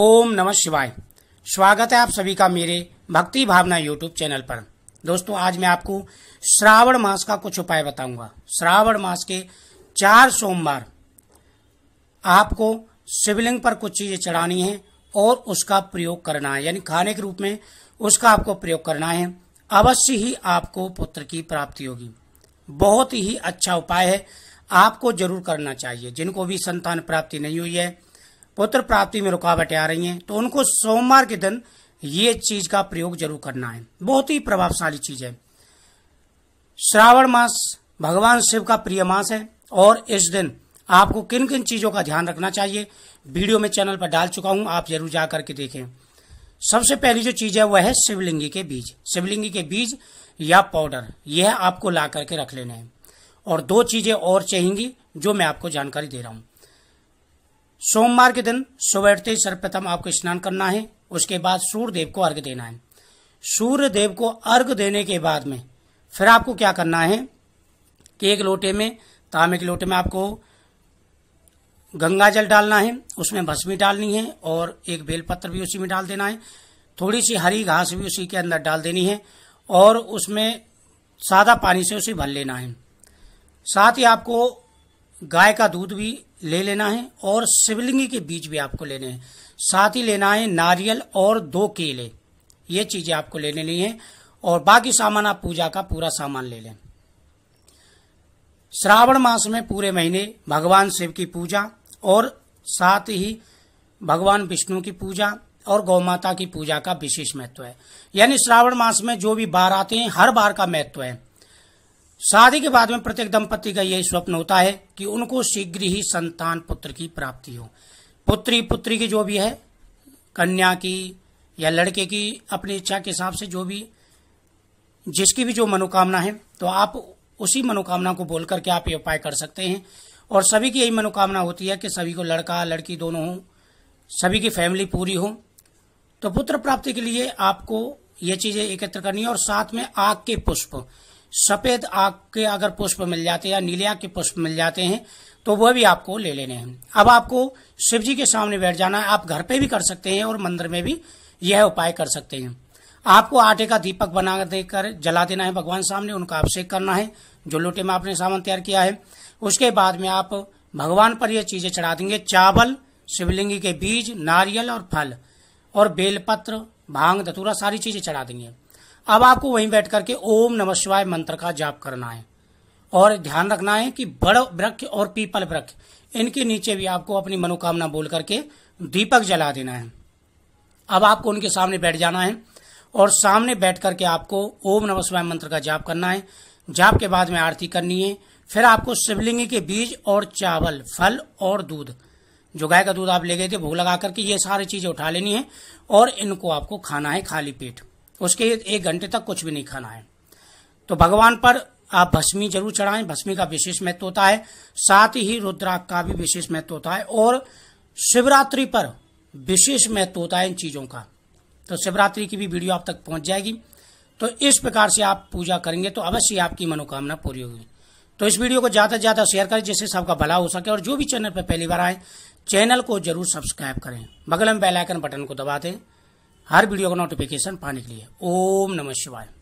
ओम नमः शिवाय स्वागत है आप सभी का मेरे भक्ति भावना यूट्यूब चैनल पर दोस्तों आज मैं आपको श्रावण मास का कुछ उपाय बताऊंगा श्रावण मास के चार सोमवार आपको शिवलिंग पर कुछ चीजें चढ़ानी है और उसका प्रयोग करना है यानी खाने के रूप में उसका आपको प्रयोग करना है अवश्य ही आपको पुत्र की प्राप्ति होगी बहुत ही अच्छा उपाय है आपको जरूर करना चाहिए जिनको भी संतान प्राप्ति नहीं हुई है पुत्र प्राप्ति में रुकावटें आ रही हैं तो उनको सोमवार के दिन ये चीज का प्रयोग जरूर करना है बहुत ही प्रभावशाली चीज है श्रावण मास भगवान शिव का प्रिय मास है और इस दिन आपको किन किन चीजों का ध्यान रखना चाहिए वीडियो में चैनल पर डाल चुका हूं आप जरूर जा करके देखें सबसे पहली जो चीज है वह है शिवलिंगी के बीज शिवलिंगी के बीज या पाउडर यह आपको ला करके रख लेना है और दो चीजें और चाहेंगी जो मैं आपको जानकारी दे रहा हूं सोमवार के दिन सुबह उठते सर्वप्रथम आपको स्नान करना है उसके बाद सूर्य देव को अर्घ देना है सूर्य देव को अर्घ देने के बाद में फिर आपको क्या करना है कि एक लोटे में तांबे के लोटे में आपको गंगा जल डालना है उसमें भस्मी डालनी है और एक बेलपत्र भी उसी में डाल देना है थोड़ी सी हरी घास भी उसी के अंदर डाल देनी है और उसमें सादा पानी से उसे भर लेना है साथ ही आपको गाय का दूध भी ले लेना है और शिवलिंगी के बीज भी आपको लेने हैं साथ ही लेना है नारियल और दो केले ये चीजें आपको ले लेनी है और बाकी सामान आप पूजा का पूरा सामान ले लें श्रावण मास में पूरे महीने भगवान शिव की पूजा और साथ ही भगवान विष्णु की पूजा और गौ माता की पूजा का विशेष महत्व है यानी श्रावण मास में जो भी बार आते हैं हर बार का महत्व है शादी के बाद में प्रत्येक दंपति का यही स्वप्न होता है कि उनको शीघ्र ही संतान पुत्र की प्राप्ति हो पुत्री पुत्री की जो भी है कन्या की या लड़के की अपनी इच्छा के हिसाब से जो भी जिसकी भी जो मनोकामना है तो आप उसी मनोकामना को बोल करके आप ये उपाय कर सकते हैं और सभी की यही मनोकामना होती है कि सभी को लड़का लड़की दोनों हों सभी की फैमिली पूरी हो तो पुत्र प्राप्ति के लिए आपको ये चीजें एकत्र करनी है और साथ में आग के पुष्प सफेद आग के अगर पुष्प मिल जाते हैं या नीले आग के पुष्प मिल जाते हैं तो वह भी आपको ले लेने हैं अब आपको शिव जी के सामने बैठ जाना है आप घर पे भी कर सकते हैं और मंदिर में भी यह उपाय कर सकते हैं आपको आटे का दीपक बना देकर जला देना है भगवान सामने उनका अभिषेक करना है जो लोटे में आपने सामान तैयार किया है उसके बाद में आप भगवान पर यह चीजें चढ़ा देंगे चावल शिवलिंगी के बीज नारियल और फल और बेलपत्र भांग धतूरा सारी चीजें चढ़ा देंगे अब आपको वहीं बैठ करके ओम नमः शिवाय मंत्र का जाप करना है और ध्यान रखना है कि बड़ वृक्ष और पीपल वृक्ष इनके नीचे भी आपको अपनी मनोकामना बोल करके दीपक जला देना है अब आपको उनके सामने बैठ जाना है और सामने बैठ करके आपको ओम नमः शिवाय मंत्र का जाप करना है जाप के बाद में आरती करनी है फिर आपको शिवलिंग के बीज और चावल फल और दूध जो गाय का दूध आप ले गए थे भूख लगा करके ये सारी चीजें उठा लेनी है और इनको आपको खाना है खाली पेट उसके एक घंटे तक कुछ भी नहीं खाना है तो भगवान पर आप भस्मी जरूर चढ़ाएं भस्मी का विशेष महत्व होता है साथ ही रुद्राक्ष का भी विशेष महत्व होता है और शिवरात्रि पर विशेष महत्व होता है इन चीजों का तो शिवरात्रि की भी वीडियो आप तक पहुंच जाएगी तो इस प्रकार से आप पूजा करेंगे तो अवश्य आपकी मनोकामना पूरी होगी तो इस वीडियो को ज्यादा से ज्यादा शेयर करें जिससे सबका भला हो सके और जो भी चैनल पर पहली बार आए चैनल को जरूर सब्सक्राइब करें बगल में बेलाइकन बटन को दबा दें हर वीडियो का नोटिफिकेशन पाने के लिए ओम नमः शिवाय